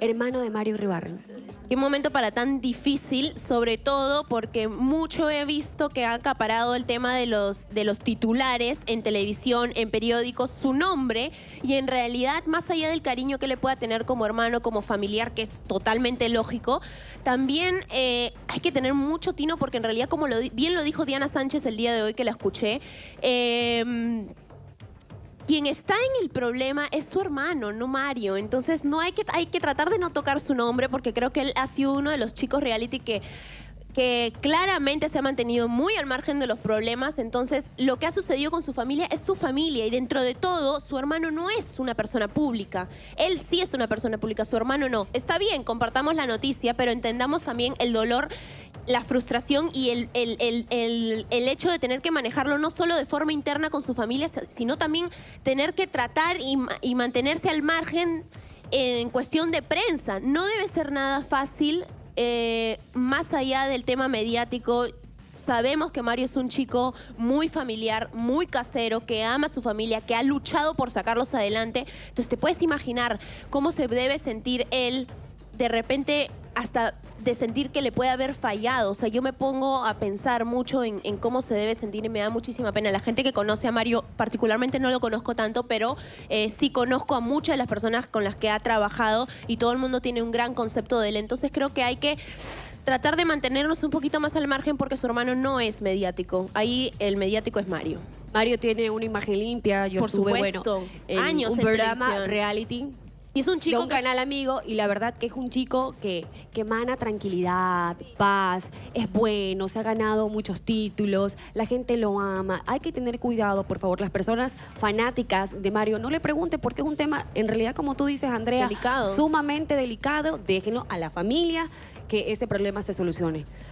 Hermano de Mario Ribarren. Qué momento para tan difícil, sobre todo porque mucho he visto que ha acaparado el tema de los, de los titulares en televisión, en periódicos, su nombre, y en realidad, más allá del cariño que le pueda tener como hermano, como familiar, que es totalmente lógico, también eh, hay que tener mucho tino porque en realidad, como bien lo dijo Diana Sánchez el día de hoy que la escuché, eh, quien está en el problema es su hermano, no Mario. Entonces no hay que, hay que tratar de no tocar su nombre porque creo que él ha sido uno de los chicos reality que que claramente se ha mantenido muy al margen de los problemas, entonces lo que ha sucedido con su familia es su familia y dentro de todo su hermano no es una persona pública, él sí es una persona pública, su hermano no. Está bien, compartamos la noticia, pero entendamos también el dolor la frustración y el, el, hecho de tener que manejarlo no solo de forma interna con su familia, sino también tener que tratar y, mantenerse al margen en cuestión de prensa. No debe ser nada fácil, eh, más allá del tema mediático. Sabemos que Mario es un chico muy familiar, muy casero, que ama a su familia, que ha luchado por sacarlos adelante. Entonces te puedes imaginar cómo se debe sentir él de repente hasta de sentir que le puede haber fallado. O sea, yo me pongo a pensar mucho en, cómo se debe sentir y me da muchísima pena. La gente que conoce a Mario, particularmente no lo conozco tanto, pero eh, sí conozco a muchas de las personas con las que ha trabajado y todo el mundo tiene un gran concepto de él. Entonces creo que hay que tratar de mantenernos un poquito más al margen porque su hermano no es mediático. Ahí el mediático es Mario. Mario tiene una imagen limpia, yo Por supuesto, bueno, años un programa reality y es un chico un canal amigo y la verdad que es un chico que, que emana tranquilidad, paz, es bueno, se ha ganado muchos títulos, la gente lo ama. Hay que tener cuidado, por favor, las personas fanáticas de Mario, no le pregunte porque es un tema, en realidad, como tú dices, Andrea, sumamente delicado. Déjenlo a la familia que ese problema se solucione.